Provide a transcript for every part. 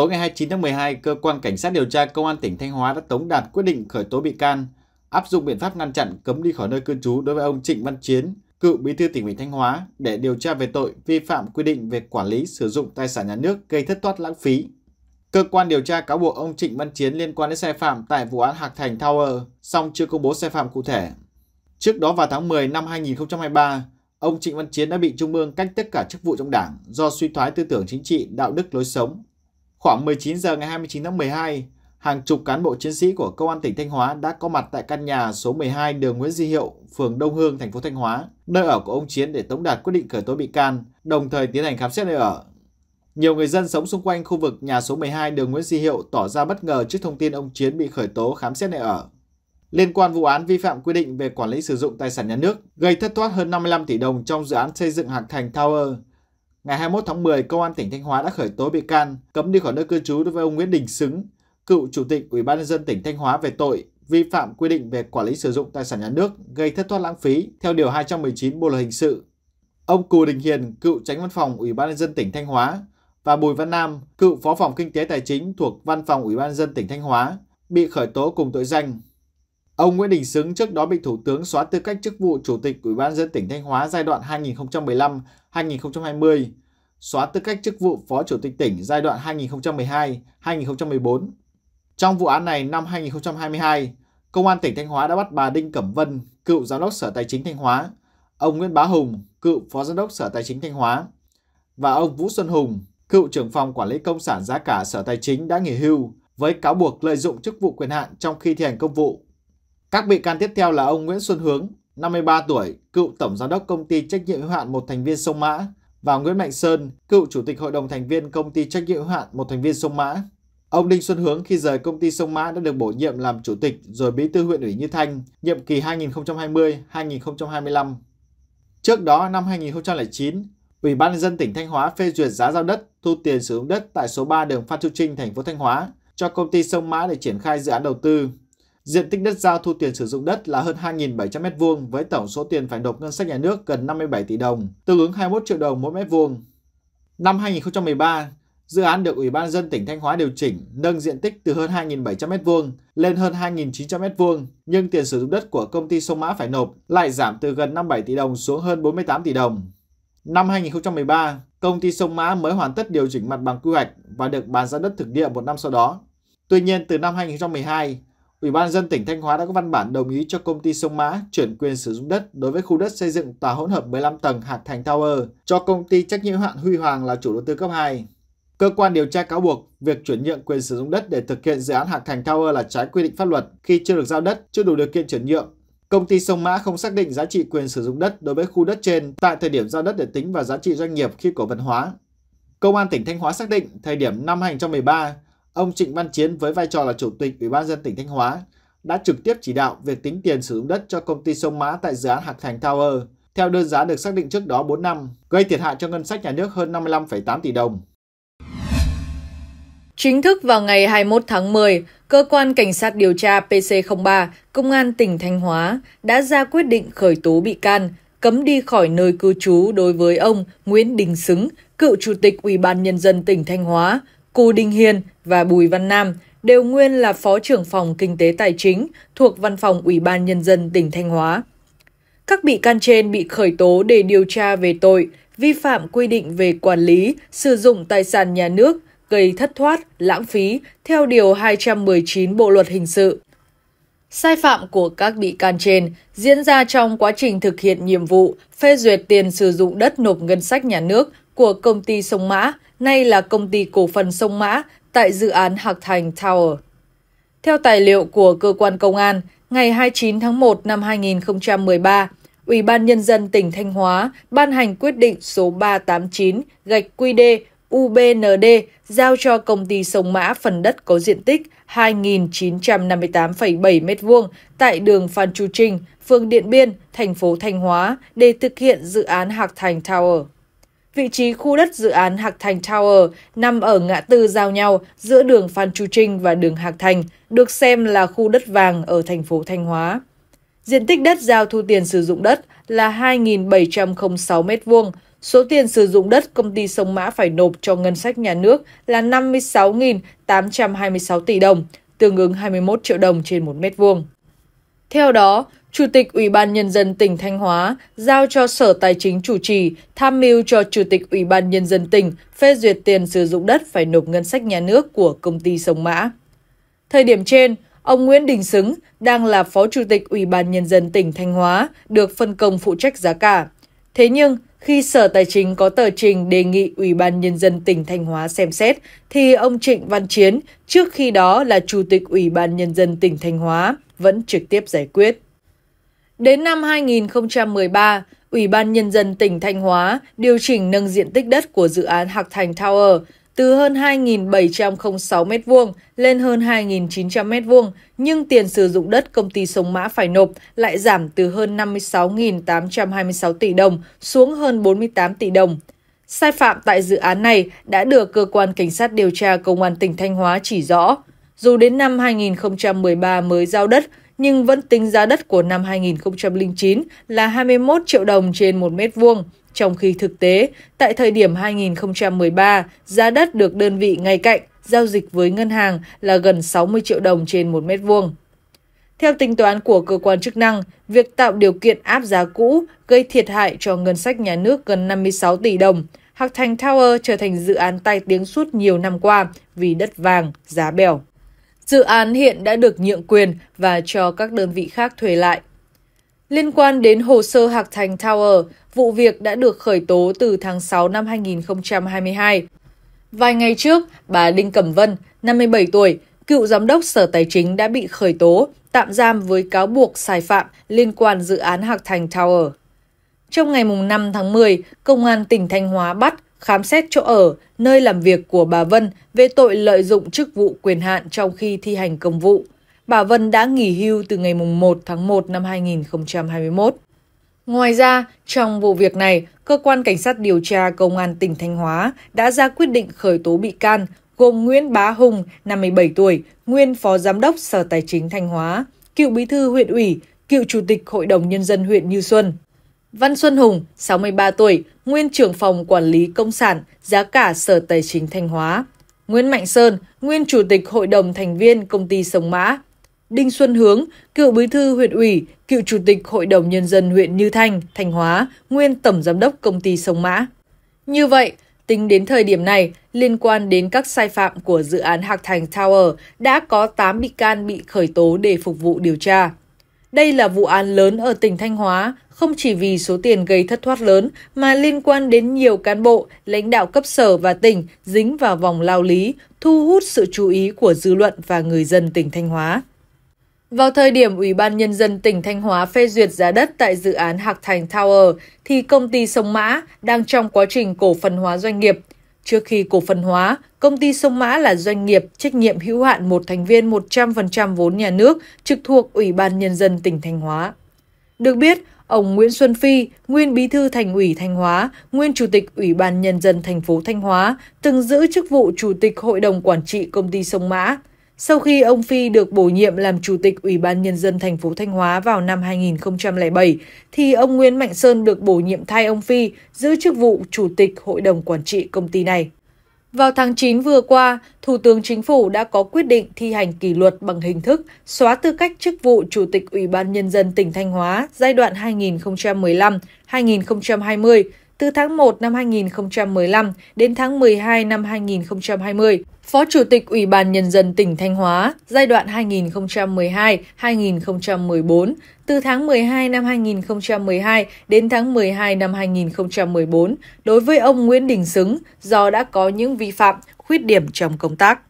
Tối ngày 29 tháng 12, cơ quan cảnh sát điều tra công an tỉnh Thanh Hóa đã tống đạt quyết định khởi tố bị can, áp dụng biện pháp ngăn chặn cấm đi khỏi nơi cư trú đối với ông Trịnh Văn Chiến, cựu bí thư tỉnh ủy Thanh Hóa để điều tra về tội vi phạm quy định về quản lý sử dụng tài sản nhà nước gây thất thoát lãng phí. Cơ quan điều tra cáo buộc ông Trịnh Văn Chiến liên quan đến sai phạm tại vụ án Hạc Thành Tower, song chưa công bố sai phạm cụ thể. Trước đó vào tháng 10 năm 2023, ông Trịnh Văn Chiến đã bị Trung ương cách tất cả chức vụ trong đảng do suy thoái tư tưởng chính trị, đạo đức lối sống, Khoảng 19 giờ ngày 29 tháng 12, hàng chục cán bộ chiến sĩ của Công an tỉnh Thanh Hóa đã có mặt tại căn nhà số 12 đường Nguyễn Di Hiệu, phường Đông Hương, thành phố Thanh Hóa, nơi ở của ông Chiến để tống đạt quyết định khởi tố bị can, đồng thời tiến hành khám xét nơi ở. Nhiều người dân sống xung quanh khu vực nhà số 12 đường Nguyễn Di Hiệu tỏ ra bất ngờ trước thông tin ông Chiến bị khởi tố khám xét nơi ở. Liên quan vụ án vi phạm quy định về quản lý sử dụng tài sản nhà nước gây thất thoát hơn 55 tỷ đồng trong dự án xây dựng Hạc Thành Tower, Ngày 21 tháng 10, Công an tỉnh Thanh Hóa đã khởi tố bị can, cấm đi khỏi nơi cư trú đối với ông Nguyễn Đình Xứng, cựu Chủ tịch Ủy ban nhân dân tỉnh Thanh Hóa về tội vi phạm quy định về quản lý sử dụng tài sản nhà nước gây thất thoát lãng phí theo điều 219 Bộ luật hình sự. Ông Cù Đình Hiền, cựu Tránh Văn phòng Ủy ban nhân dân tỉnh Thanh Hóa và Bùi Văn Nam, cựu Phó phòng Kinh tế Tài chính thuộc Văn phòng Ủy ban nhân dân tỉnh Thanh Hóa bị khởi tố cùng tội danh. Ông Nguyễn Đình Xứng trước đó bị Thủ tướng xóa tư cách chức vụ Chủ tịch Ủy ban dân tỉnh Thanh Hóa giai đoạn 2020, xóa tư cách chức vụ Phó Chủ tịch tỉnh giai đoạn 2012-2014. Trong vụ án này năm 2022, Công an tỉnh Thanh Hóa đã bắt bà Đinh Cẩm Vân, cựu Giám đốc Sở Tài chính Thanh Hóa, ông Nguyễn Bá Hùng, cựu Phó Giám đốc Sở Tài chính Thanh Hóa và ông Vũ Xuân Hùng, cựu trưởng phòng quản lý công sản giá cả Sở Tài chính đã nghỉ hưu với cáo buộc lợi dụng chức vụ quyền hạn trong khi thi hành công vụ. Các bị can tiếp theo là ông Nguyễn Xuân Hướng, 53 tuổi, cựu tổng giám đốc công ty trách nhiệm hữu hạn một thành viên Sông Mã và Nguyễn Mạnh Sơn, cựu chủ tịch hội đồng thành viên công ty trách nhiệm hữu hạn một thành viên Sông Mã. Ông Đinh Xuân Hướng khi rời công ty Sông Mã đã được bổ nhiệm làm chủ tịch rồi bí thư huyện ủy Như Thanh, nhiệm kỳ 2020-2025. Trước đó năm 2009, Ủy ban nhân dân tỉnh Thanh Hóa phê duyệt giá giao đất, thu tiền sử dụng đất tại số 3 đường Phan Chu Trinh, thành phố Thanh Hóa cho công ty Sông Mã để triển khai dự án đầu tư. Diện tích đất giao thu tiền sử dụng đất là hơn 2.700 m2 với tổng số tiền phải nộp ngân sách nhà nước gần 57 tỷ đồng, tương ứng 21 triệu đồng mỗi mét vuông. Năm 2013, dự án được Ủy ban dân tỉnh Thanh Hóa điều chỉnh, nâng diện tích từ hơn 2.700 m2 lên hơn 2.900 m2, nhưng tiền sử dụng đất của công ty Sông Mã phải nộp lại giảm từ gần 57 tỷ đồng xuống hơn 48 tỷ đồng. Năm 2013, công ty Sông Mã mới hoàn tất điều chỉnh mặt bằng quy hoạch và được bàn giao đất thực địa một năm sau đó. Tuy nhiên, từ năm 2012, Ủy ban dân tỉnh Thanh Hóa đã có văn bản đồng ý cho công ty Sông Mã chuyển quyền sử dụng đất đối với khu đất xây dựng tòa hỗn hợp 15 tầng Hạc Thành Tower cho công ty trách nhiệm hạn Huy Hoàng là chủ đầu tư cấp 2. Cơ quan điều tra cáo buộc việc chuyển nhượng quyền sử dụng đất để thực hiện dự án Hạc Thành Tower là trái quy định pháp luật khi chưa được giao đất, chưa đủ điều kiện chuyển nhượng. Công ty Sông Mã không xác định giá trị quyền sử dụng đất đối với khu đất trên tại thời điểm giao đất để tính vào giá trị doanh nghiệp khi cổ phần hóa. Công an tỉnh Thanh Hóa xác định thời điểm năm 2013, Ông Trịnh Văn Chiến với vai trò là chủ tịch Ủy ban dân tỉnh Thanh Hóa đã trực tiếp chỉ đạo việc tính tiền sử dụng đất cho công ty sông Mã tại dự án Hạc Thành Tower theo đơn giá được xác định trước đó 4 năm, gây thiệt hại cho ngân sách nhà nước hơn 55,8 tỷ đồng. Chính thức vào ngày 21 tháng 10, Cơ quan Cảnh sát điều tra PC03, Công an tỉnh Thanh Hóa đã ra quyết định khởi tố bị can, cấm đi khỏi nơi cư trú đối với ông Nguyễn Đình Xứng, cựu Chủ tịch Ủy ban Nhân dân tỉnh Thanh Hóa, Cù Đình Hiền và Bùi Văn Nam đều nguyên là Phó trưởng phòng Kinh tế Tài chính thuộc Văn phòng Ủy ban Nhân dân tỉnh Thanh Hóa. Các bị can trên bị khởi tố để điều tra về tội vi phạm quy định về quản lý, sử dụng tài sản nhà nước gây thất thoát, lãng phí theo Điều 219 Bộ Luật Hình sự. Sai phạm của các bị can trên diễn ra trong quá trình thực hiện nhiệm vụ phê duyệt tiền sử dụng đất nộp ngân sách nhà nước của công ty Sông Mã nay là công ty cổ phần Sông Mã tại dự án Hạc Thành Tower. Theo tài liệu của cơ quan công an, ngày 29 tháng 1 năm 2013, Ủy ban Nhân dân tỉnh Thanh Hóa ban hành quyết định số 389 gạch QD UBND giao cho công ty Sông Mã phần đất có diện tích 2.958,7 m2 tại đường Phan Chu Trinh, phường Điện Biên, thành phố Thanh Hóa để thực hiện dự án Hạc Thành Tower. Vị trí khu đất dự án Hạc Thành Tower nằm ở ngã tư giao nhau giữa đường Phan Chu Trinh và đường Hạc Thành, được xem là khu đất vàng ở thành phố Thanh Hóa. Diện tích đất giao thu tiền sử dụng đất là 2.706 m2, số tiền sử dụng đất công ty Sông Mã phải nộp cho ngân sách nhà nước là 56.826 tỷ đồng, tương ứng 21 triệu đồng trên 1 mét vuông. Theo đó, Chủ tịch Ủy ban Nhân dân tỉnh Thanh Hóa giao cho Sở Tài chính chủ trì, tham mưu cho Chủ tịch Ủy ban Nhân dân tỉnh phê duyệt tiền sử dụng đất phải nộp ngân sách nhà nước của công ty Sông Mã. Thời điểm trên, ông Nguyễn Đình Xứng đang là Phó Chủ tịch Ủy ban Nhân dân tỉnh Thanh Hóa, được phân công phụ trách giá cả. Thế nhưng, khi Sở Tài chính có tờ trình đề nghị Ủy ban Nhân dân tỉnh Thanh Hóa xem xét, thì ông Trịnh Văn Chiến, trước khi đó là Chủ tịch Ủy ban Nhân dân tỉnh Thanh Hóa, vẫn trực tiếp giải quyết. Đến năm 2013, Ủy ban Nhân dân tỉnh Thanh Hóa điều chỉnh nâng diện tích đất của dự án Hạc Thành Tower từ hơn 2.706 m2 lên hơn 2.900 m2, nhưng tiền sử dụng đất công ty Sông Mã phải nộp lại giảm từ hơn 56.826 tỷ đồng xuống hơn 48 tỷ đồng. Sai phạm tại dự án này đã được cơ quan cảnh sát điều tra công an tỉnh Thanh Hóa chỉ rõ. Dù đến năm 2013 mới giao đất, nhưng vẫn tính giá đất của năm 2009 là 21 triệu đồng trên 1 mét vuông, trong khi thực tế, tại thời điểm 2013, giá đất được đơn vị ngay cạnh giao dịch với ngân hàng là gần 60 triệu đồng trên 1 mét vuông. Theo tính toán của cơ quan chức năng, việc tạo điều kiện áp giá cũ gây thiệt hại cho ngân sách nhà nước gần 56 tỷ đồng. Hạc Thành Tower trở thành dự án tai tiếng suốt nhiều năm qua vì đất vàng, giá bèo. Dự án hiện đã được nhượng quyền và cho các đơn vị khác thuê lại. Liên quan đến hồ sơ Hạc Thành Tower, vụ việc đã được khởi tố từ tháng 6 năm 2022. Vài ngày trước, bà Đinh Cẩm Vân, 57 tuổi, cựu giám đốc Sở Tài chính đã bị khởi tố, tạm giam với cáo buộc sai phạm liên quan dự án Hạc Thành Tower. Trong ngày 5 tháng 10, Công an tỉnh Thanh Hóa bắt khám xét chỗ ở, nơi làm việc của bà Vân về tội lợi dụng chức vụ quyền hạn trong khi thi hành công vụ. Bà Vân đã nghỉ hưu từ ngày 1 tháng 1 năm 2021. Ngoài ra, trong vụ việc này, cơ quan cảnh sát điều tra công an tỉnh Thanh Hóa đã ra quyết định khởi tố bị can gồm Nguyễn Bá Hùng, 57 tuổi, nguyên phó giám đốc Sở Tài chính Thanh Hóa, cựu bí thư huyện ủy, cựu chủ tịch Hội đồng nhân dân huyện Như Xuân. Văn Xuân Hùng, 63 tuổi, nguyên trưởng phòng quản lý công sản, giá cả Sở Tài chính Thanh Hóa. Nguyễn Mạnh Sơn, nguyên chủ tịch hội đồng thành viên công ty Sông Mã. Đinh Xuân Hướng, cựu bí thư huyện ủy, cựu chủ tịch hội đồng nhân dân huyện Như Thanh, Thanh Hóa, nguyên tổng giám đốc công ty Sông Mã. Như vậy, tính đến thời điểm này, liên quan đến các sai phạm của dự án Hạc Thành Tower, đã có 8 bị can bị khởi tố để phục vụ điều tra. Đây là vụ án lớn ở tỉnh Thanh Hóa, không chỉ vì số tiền gây thất thoát lớn mà liên quan đến nhiều cán bộ, lãnh đạo cấp sở và tỉnh dính vào vòng lao lý, thu hút sự chú ý của dư luận và người dân tỉnh Thanh Hóa. Vào thời điểm Ủy ban Nhân dân tỉnh Thanh Hóa phê duyệt giá đất tại dự án Hạc Thành Tower, thì công ty Sông Mã đang trong quá trình cổ phần hóa doanh nghiệp – Trước khi cổ phần hóa, công ty Sông Mã là doanh nghiệp trách nhiệm hữu hạn một thành viên 100% vốn nhà nước trực thuộc Ủy ban Nhân dân tỉnh Thanh Hóa. Được biết, ông Nguyễn Xuân Phi, nguyên bí thư thành ủy Thanh Hóa, nguyên chủ tịch Ủy ban Nhân dân thành phố Thanh Hóa, từng giữ chức vụ chủ tịch Hội đồng Quản trị Công ty Sông Mã. Sau khi ông Phi được bổ nhiệm làm Chủ tịch Ủy ban Nhân dân thành phố Thanh Hóa vào năm 2007, thì ông Nguyễn Mạnh Sơn được bổ nhiệm thay ông Phi giữ chức vụ Chủ tịch Hội đồng Quản trị công ty này. Vào tháng 9 vừa qua, Thủ tướng Chính phủ đã có quyết định thi hành kỷ luật bằng hình thức xóa tư cách chức vụ Chủ tịch Ủy ban Nhân dân tỉnh Thanh Hóa giai đoạn 2015-2020 từ tháng 1 năm 2015 đến tháng 12 năm 2020, Phó Chủ tịch Ủy ban Nhân dân tỉnh Thanh Hóa giai đoạn 2012-2014, từ tháng 12 năm 2012 đến tháng 12 năm 2014 đối với ông Nguyễn Đình Xứng do đã có những vi phạm, khuyết điểm trong công tác.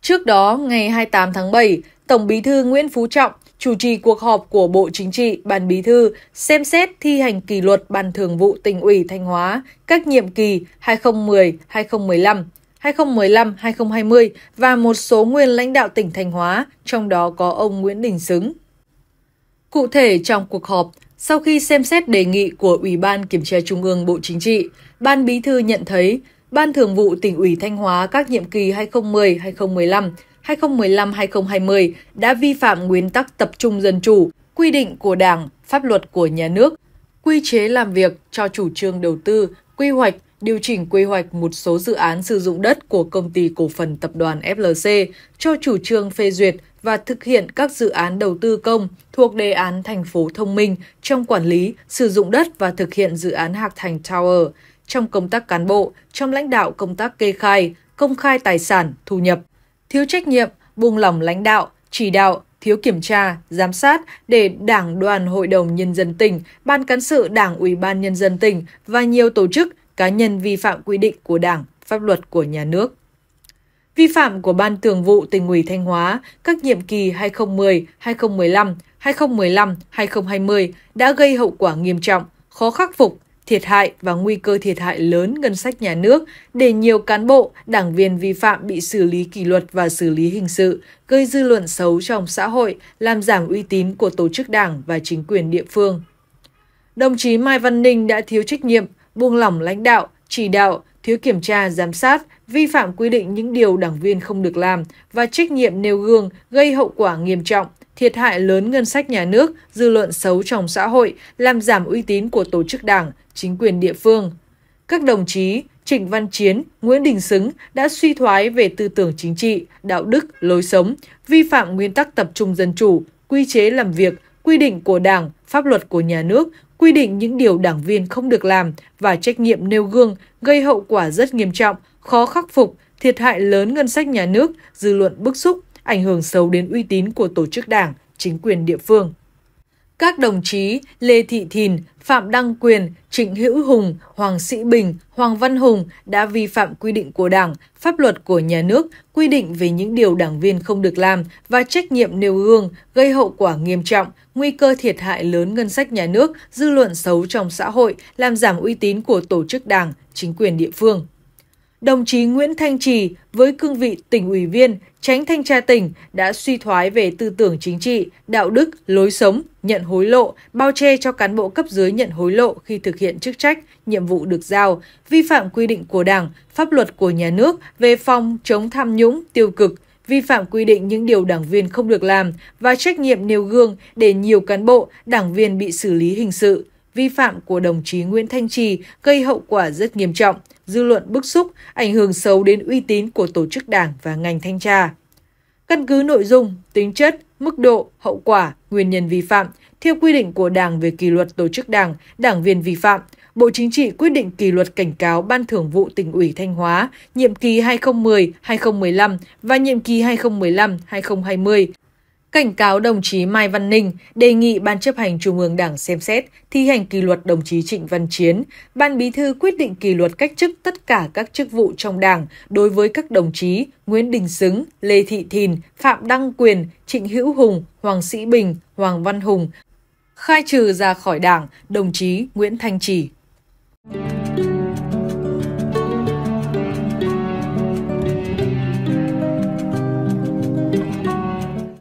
Trước đó, ngày 28 tháng 7, Tổng bí thư Nguyễn Phú Trọng chủ trì cuộc họp của Bộ Chính trị, Ban Bí thư xem xét thi hành kỷ luật Ban Thường vụ tỉnh ủy Thanh Hóa các nhiệm kỳ 2010-2015, 2015-2020 và một số nguyên lãnh đạo tỉnh Thanh Hóa, trong đó có ông Nguyễn Đình Xứng. Cụ thể trong cuộc họp, sau khi xem xét đề nghị của Ủy ban Kiểm tra Trung ương Bộ Chính trị, Ban Bí thư nhận thấy Ban Thường vụ tỉnh ủy Thanh Hóa các nhiệm kỳ 2010-2015, 2015-2020 đã vi phạm nguyên tắc tập trung dân chủ, quy định của Đảng, pháp luật của nhà nước, quy chế làm việc cho chủ trương đầu tư, quy hoạch, điều chỉnh quy hoạch một số dự án sử dụng đất của công ty cổ phần tập đoàn FLC cho chủ trương phê duyệt và thực hiện các dự án đầu tư công thuộc đề án thành phố thông minh trong quản lý, sử dụng đất và thực hiện dự án Hạc Thành Tower, trong công tác cán bộ, trong lãnh đạo công tác kê khai, công khai tài sản, thu nhập thiếu trách nhiệm, buông lỏng lãnh đạo, chỉ đạo, thiếu kiểm tra, giám sát để Đảng đoàn Hội đồng Nhân dân tỉnh, Ban Cán sự Đảng Ủy ban Nhân dân tỉnh và nhiều tổ chức, cá nhân vi phạm quy định của Đảng, pháp luật của nhà nước. Vi phạm của Ban Thường vụ tỉnh ủy Thanh Hóa các nhiệm kỳ 2010, 2015, 2015, 2020 đã gây hậu quả nghiêm trọng, khó khắc phục, thiệt hại và nguy cơ thiệt hại lớn ngân sách nhà nước để nhiều cán bộ, đảng viên vi phạm bị xử lý kỷ luật và xử lý hình sự, gây dư luận xấu trong xã hội, làm giảm uy tín của tổ chức đảng và chính quyền địa phương. Đồng chí Mai Văn Ninh đã thiếu trách nhiệm, buông lỏng lãnh đạo, chỉ đạo, thiếu kiểm tra, giám sát, vi phạm quy định những điều đảng viên không được làm và trách nhiệm nêu gương gây hậu quả nghiêm trọng, thiệt hại lớn ngân sách nhà nước, dư luận xấu trong xã hội, làm giảm uy tín của tổ chức đảng, chính quyền địa phương. Các đồng chí Trịnh Văn Chiến, Nguyễn Đình Xứng đã suy thoái về tư tưởng chính trị, đạo đức, lối sống, vi phạm nguyên tắc tập trung dân chủ, quy chế làm việc, quy định của Đảng, pháp luật của nhà nước, quy định những điều đảng viên không được làm và trách nhiệm nêu gương gây hậu quả rất nghiêm trọng, khó khắc phục, thiệt hại lớn ngân sách nhà nước, dư luận bức xúc, ảnh hưởng xấu đến uy tín của tổ chức đảng, chính quyền địa phương các đồng chí Lê Thị Thìn, Phạm Đăng Quyền, Trịnh Hữu Hùng, Hoàng Sĩ Bình, Hoàng Văn Hùng đã vi phạm quy định của Đảng, pháp luật của nhà nước, quy định về những điều đảng viên không được làm và trách nhiệm nêu gương, gây hậu quả nghiêm trọng, nguy cơ thiệt hại lớn ngân sách nhà nước, dư luận xấu trong xã hội, làm giảm uy tín của tổ chức đảng, chính quyền địa phương. Đồng chí Nguyễn Thanh Trì với cương vị tỉnh ủy viên, tránh thanh tra tỉnh đã suy thoái về tư tưởng chính trị, đạo đức, lối sống, nhận hối lộ, bao che cho cán bộ cấp dưới nhận hối lộ khi thực hiện chức trách, nhiệm vụ được giao, vi phạm quy định của Đảng, pháp luật của nhà nước về phòng chống tham nhũng, tiêu cực, vi phạm quy định những điều đảng viên không được làm và trách nhiệm nêu gương để nhiều cán bộ, đảng viên bị xử lý hình sự. Vi phạm của đồng chí Nguyễn Thanh Trì gây hậu quả rất nghiêm trọng, dư luận bức xúc, ảnh hưởng xấu đến uy tín của tổ chức đảng và ngành thanh tra. Căn cứ nội dung, tính chất, mức độ, hậu quả, nguyên nhân vi phạm, theo quy định của Đảng về kỷ luật tổ chức đảng, đảng viên vi phạm, Bộ Chính trị quyết định kỷ luật cảnh cáo Ban Thường vụ tỉnh ủy Thanh Hóa nhiệm kỳ 2010-2015 và nhiệm kỳ 2015-2020 cảnh cáo đồng chí Mai Văn Ninh, đề nghị Ban chấp hành Trung ương Đảng xem xét thi hành kỷ luật đồng chí Trịnh Văn Chiến, Ban Bí thư quyết định kỷ luật cách chức tất cả các chức vụ trong Đảng đối với các đồng chí Nguyễn Đình Xứng, Lê Thị Thìn, Phạm Đăng Quyền, Trịnh Hữu Hùng, Hoàng Sĩ Bình, Hoàng Văn Hùng, khai trừ ra khỏi Đảng đồng chí Nguyễn Thanh Chỉ.